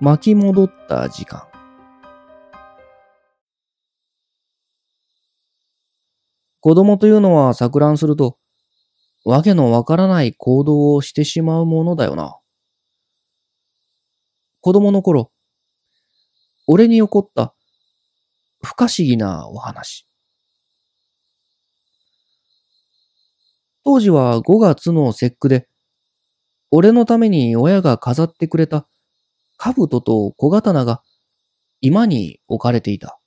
巻き戻った時間。子供というのは錯乱すると、わけのわからない行動をしてしまうものだよな。子供の頃、俺に起こった不可思議なお話。当時は5月の節句で、俺のために親が飾ってくれた兜と小刀が居間に置かれていた。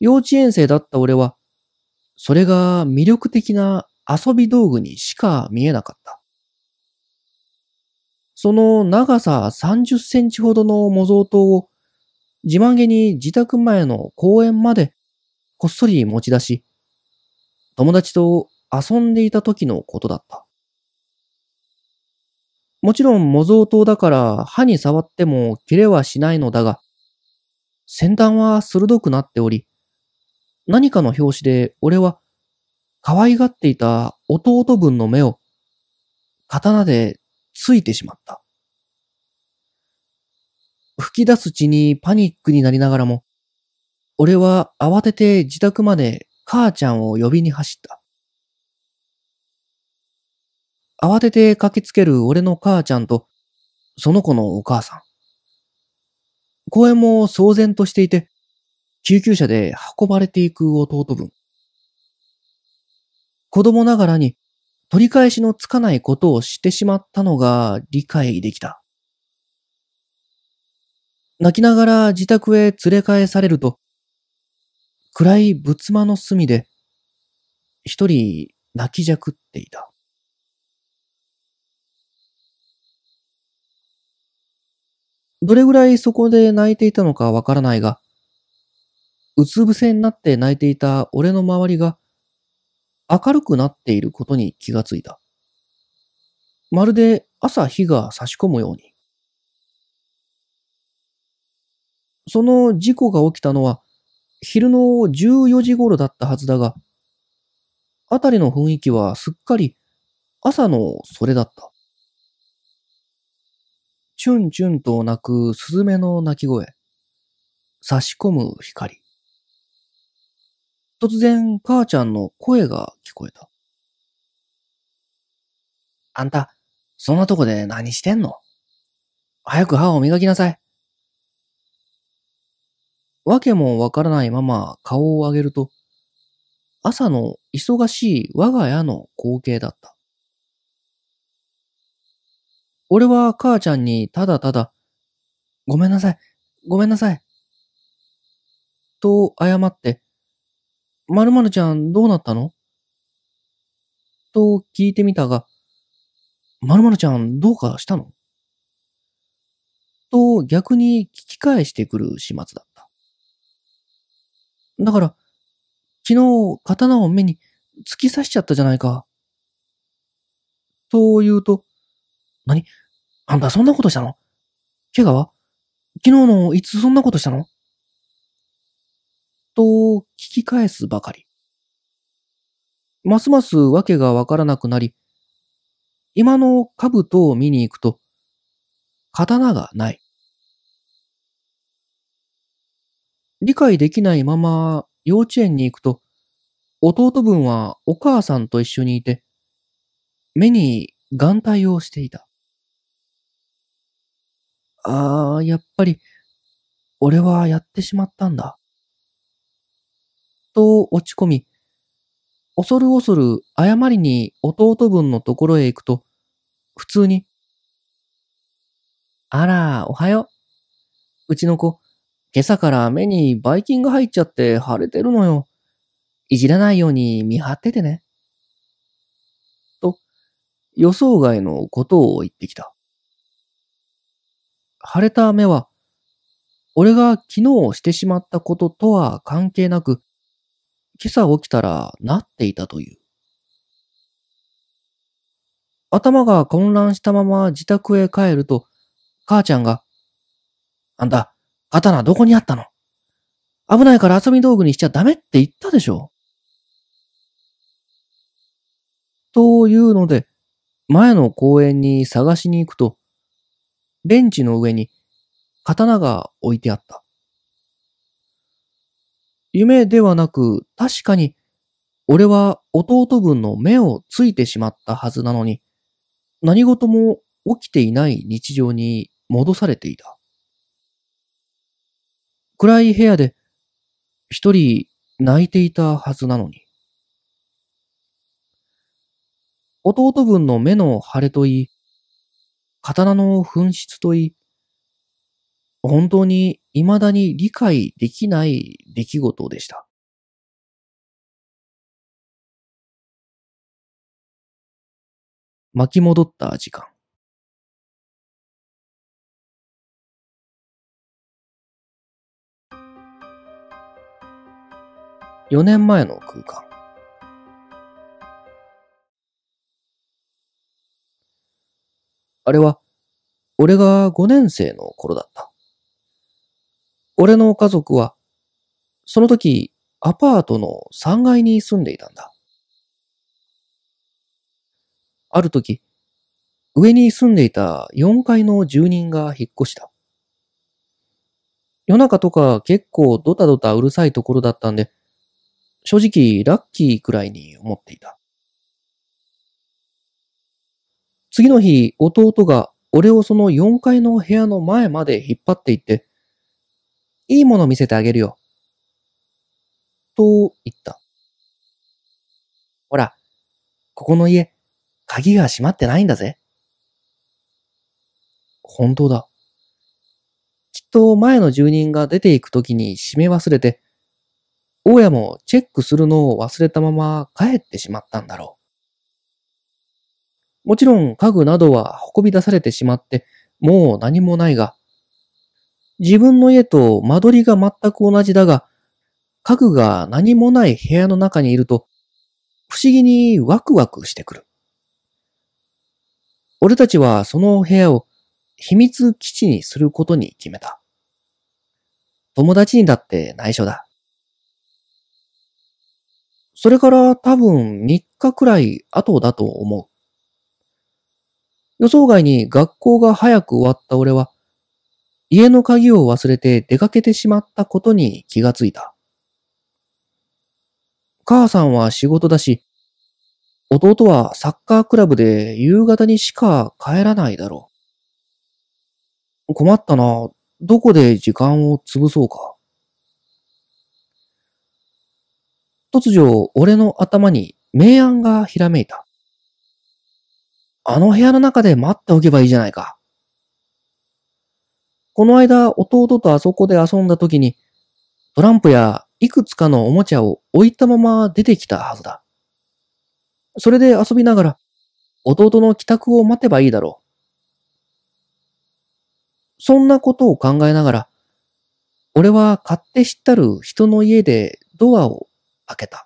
幼稚園生だった俺は、それが魅力的な遊び道具にしか見えなかった。その長さ30センチほどの模造刀を自慢げに自宅前の公園までこっそり持ち出し、友達と遊んでいた時のことだった。もちろん模造刀だから歯に触っても切れはしないのだが、先端は鋭くなっており、何かの拍子で俺は可愛がっていた弟分の目を刀でついてしまった。吹き出す血にパニックになりながらも、俺は慌てて自宅まで母ちゃんを呼びに走った。慌てて駆けつける俺の母ちゃんと、その子のお母さん。公園も騒然としていて、救急車で運ばれていく弟分。子供ながらに取り返しのつかないことをしてしまったのが理解できた。泣きながら自宅へ連れ返されると、暗い仏間の隅で、一人泣きじゃくっていた。どれぐらいそこで泣いていたのかわからないが、うつ伏せになって泣いていた俺の周りが明るくなっていることに気がついた。まるで朝日が差し込むように。その事故が起きたのは昼の14時頃だったはずだが、あたりの雰囲気はすっかり朝のそれだった。チュンチュンと鳴くスズメの鳴き声。差し込む光。突然、母ちゃんの声が聞こえた。あんた、そんなとこで何してんの早く歯を磨きなさい。わけもわからないまま顔を上げると、朝の忙しい我が家の光景だった。俺は母ちゃんにただただ、ごめんなさい、ごめんなさい。と謝って、まるまるちゃんどうなったのと聞いてみたが、まるまるちゃんどうかしたのと逆に聞き返してくる始末だった。だから、昨日刀を目に突き刺しちゃったじゃないか。と言うと、何あんたそんなことしたの怪我は昨日のいつそんなことしたのと聞き返すばかり。ますますわけがわからなくなり、今の兜を見に行くと、刀がない。理解できないまま幼稚園に行くと、弟分はお母さんと一緒にいて、目に眼帯をしていた。ああ、やっぱり、俺はやってしまったんだ。と落ち込み、恐る恐る謝りに弟分のところへ行くと、普通に、あら、おはよう。うちの子、今朝から目にバイキンが入っちゃって腫れてるのよ。いじらないように見張っててね。と、予想外のことを言ってきた。晴れた目は、俺が昨日してしまったこととは関係なく、今朝起きたらなっていたという。頭が混乱したまま自宅へ帰ると、母ちゃんが、あんた、刀どこにあったの危ないから遊び道具にしちゃダメって言ったでしょというので、前の公園に探しに行くと、ベンチの上に刀が置いてあった。夢ではなく、確かに、俺は弟分の目をついてしまったはずなのに、何事も起きていない日常に戻されていた。暗い部屋で一人泣いていたはずなのに。弟分の目の腫れといい、刀の紛失といい、本当に未だに理解できない出来事でした。巻き戻った時間。4年前の空間。あれは、俺が5年生の頃だった。俺の家族は、その時、アパートの3階に住んでいたんだ。ある時、上に住んでいた4階の住人が引っ越した。夜中とか結構ドタドタうるさいところだったんで、正直ラッキーくらいに思っていた。次の日、弟が俺をその4階の部屋の前まで引っ張って行って、いいもの見せてあげるよ。と言った。ほら、ここの家、鍵が閉まってないんだぜ。本当だ。きっと前の住人が出て行くときに閉め忘れて、大家もチェックするのを忘れたまま帰ってしまったんだろう。もちろん家具などは運び出されてしまって、もう何もないが、自分の家と間取りが全く同じだが、家具が何もない部屋の中にいると、不思議にワクワクしてくる。俺たちはその部屋を秘密基地にすることに決めた。友達にだって内緒だ。それから多分3日くらい後だと思う。予想外に学校が早く終わった俺は、家の鍵を忘れて出かけてしまったことに気がついた。母さんは仕事だし、弟はサッカークラブで夕方にしか帰らないだろう。困ったな。どこで時間を潰そうか。突如、俺の頭に明暗がひらめいた。あの部屋の中で待っておけばいいじゃないか。この間、弟とあそこで遊んだ時に、トランプやいくつかのおもちゃを置いたまま出てきたはずだ。それで遊びながら、弟の帰宅を待てばいいだろう。そんなことを考えながら、俺は買って知ったる人の家でドアを開けた。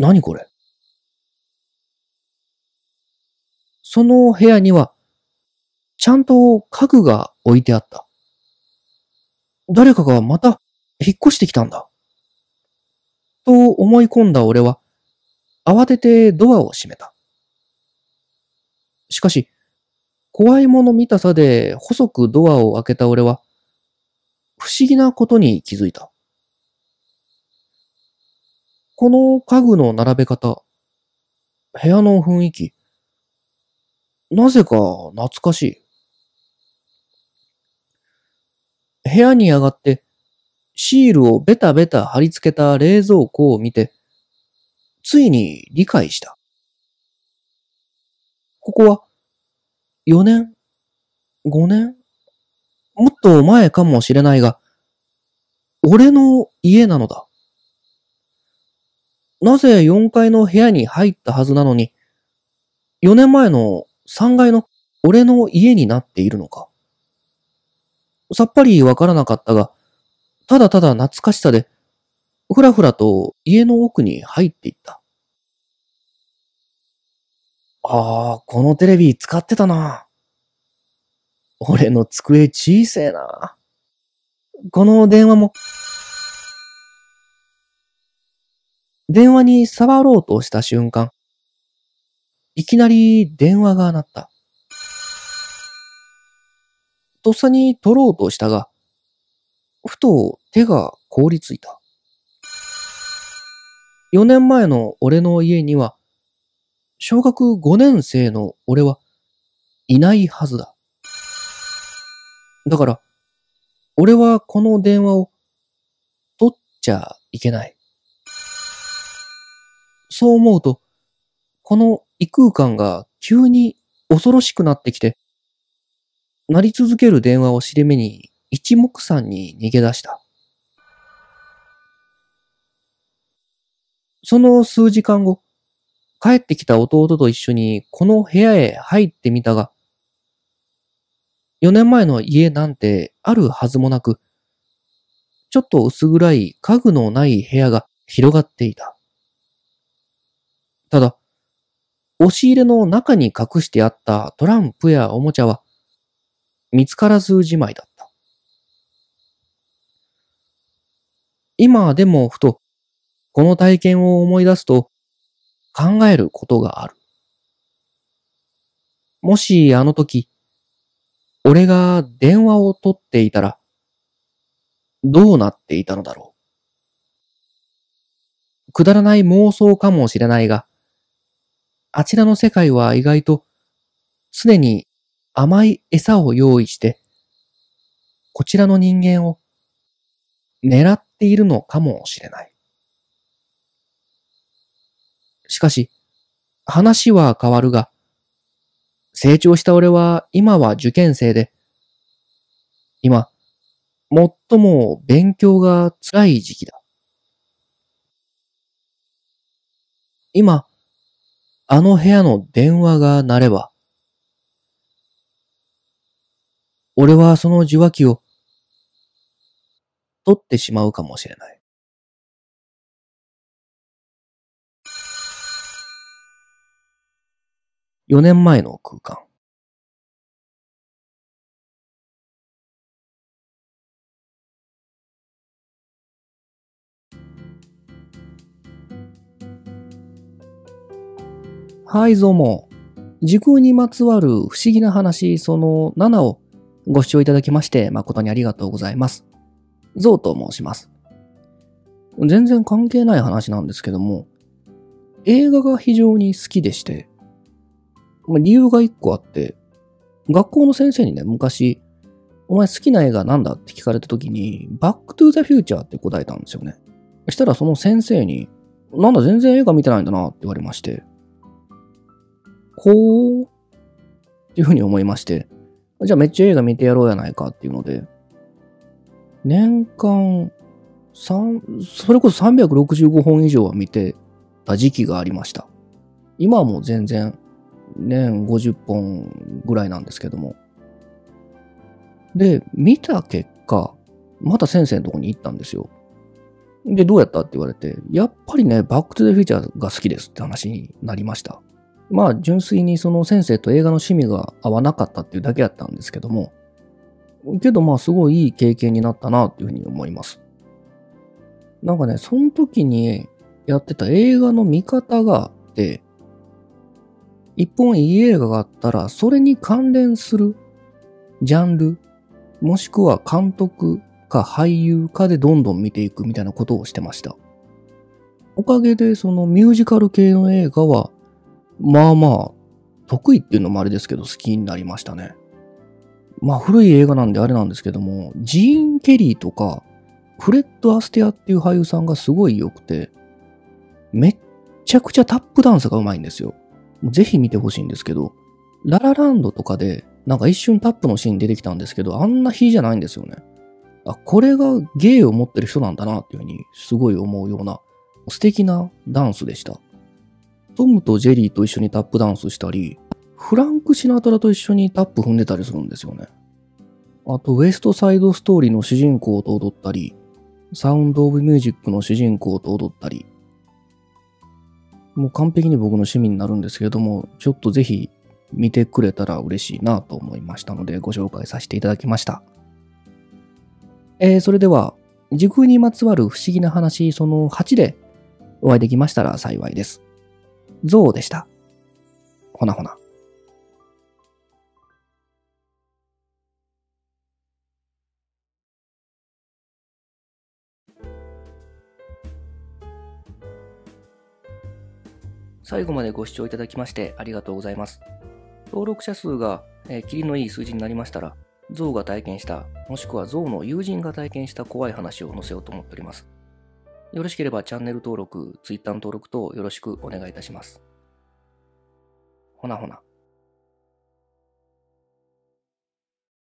何これその部屋には、ちゃんと家具が置いてあった。誰かがまた引っ越してきたんだ。と思い込んだ俺は、慌ててドアを閉めた。しかし、怖いもの見たさで細くドアを開けた俺は、不思議なことに気づいた。この家具の並べ方、部屋の雰囲気、なぜか懐かしい。部屋に上がってシールをベタベタ貼り付けた冷蔵庫を見て、ついに理解した。ここは4年、5年、もっと前かもしれないが、俺の家なのだ。なぜ4階の部屋に入ったはずなのに、4年前の3階の俺の家になっているのか。さっぱりわからなかったが、ただただ懐かしさで、ふらふらと家の奥に入っていった。ああ、このテレビ使ってたな。俺の机小せえな。この電話も電話に触ろうとした瞬間、いきなり電話が鳴った。とっさに取ろうとしたが、ふと手が凍りついた。4年前の俺の家には、小学5年生の俺はいないはずだ。だから、俺はこの電話を取っちゃいけない。そう思うと、この異空間が急に恐ろしくなってきて、鳴り続ける電話を尻目に一目散に逃げ出した。その数時間後、帰ってきた弟と一緒にこの部屋へ入ってみたが、4年前の家なんてあるはずもなく、ちょっと薄暗い家具のない部屋が広がっていた。ただ、押し入れの中に隠してあったトランプやおもちゃは見つからずじまいだった。今でもふとこの体験を思い出すと考えることがある。もしあの時、俺が電話を取っていたら、どうなっていたのだろう。くだらない妄想かもしれないが、あちらの世界は意外と常に甘い餌を用意して、こちらの人間を狙っているのかもしれない。しかし、話は変わるが、成長した俺は今は受験生で、今、最も勉強が辛い時期だ。今、あの部屋の電話が鳴れば。俺はその受話器を取ってしまうかもしれない。4年前の空間。はい、どうも。時空にまつわる不思議な話、その7をご視聴いただきまして誠にありがとうございます。ゾウと申します。全然関係ない話なんですけども、映画が非常に好きでして、ま理由が一個あって、学校の先生にね、昔、お前好きな映画なんだって聞かれた時に、バックトゥーザフューチャーって答えたんですよね。したらその先生に、なんだ全然映画見てないんだなって言われまして、こう。っていうふうに思いまして。じゃあめっちゃ映画見てやろうやないかっていうので、年間3、それこそ365本以上は見てた時期がありました。今はもう全然年50本ぐらいなんですけども。で、見た結果、また先生のとこに行ったんですよ。で、どうやったって言われて、やっぱりね、バックトゥザフューチャーが好きですって話になりました。まあ純粋にその先生と映画の趣味が合わなかったっていうだけやったんですけども、けどまあすごいいい経験になったなっていうふうに思います。なんかね、その時にやってた映画の見方があって、一本いい映画があったら、それに関連するジャンル、もしくは監督か俳優かでどんどん見ていくみたいなことをしてました。おかげでそのミュージカル系の映画はまあまあ、得意っていうのもあれですけど、好きになりましたね。まあ、古い映画なんであれなんですけども、ジーン・ケリーとか、フレッド・アステアっていう俳優さんがすごい良くて、めっちゃくちゃタップダンスが上手いんですよ。ぜひ見てほしいんですけど、ララランドとかで、なんか一瞬タップのシーン出てきたんですけど、あんな日じゃないんですよね。あ、これが芸を持ってる人なんだなっていうふうにすごい思うような素敵なダンスでした。トムとジェリーと一緒にタップダンスしたり、フランク・シナトラと一緒にタップ踏んでたりするんですよね。あと、ウエストサイドストーリーの主人公と踊ったり、サウンド・オブ・ミュージックの主人公と踊ったり、もう完璧に僕の趣味になるんですけれども、ちょっとぜひ見てくれたら嬉しいなと思いましたので、ご紹介させていただきました。えー、それでは、時空にまつわる不思議な話、その8でお会いできましたら幸いです。象でした。ほなほな。最後までご視聴いただきましてありがとうございます。登録者数が、えー、キリのいい数字になりましたら、象が体験した、もしくは象の友人が体験した怖い話を載せようと思っております。よろしければチャンネル登録、ツイッターの登録等よろしくお願いいたします。ほなほな。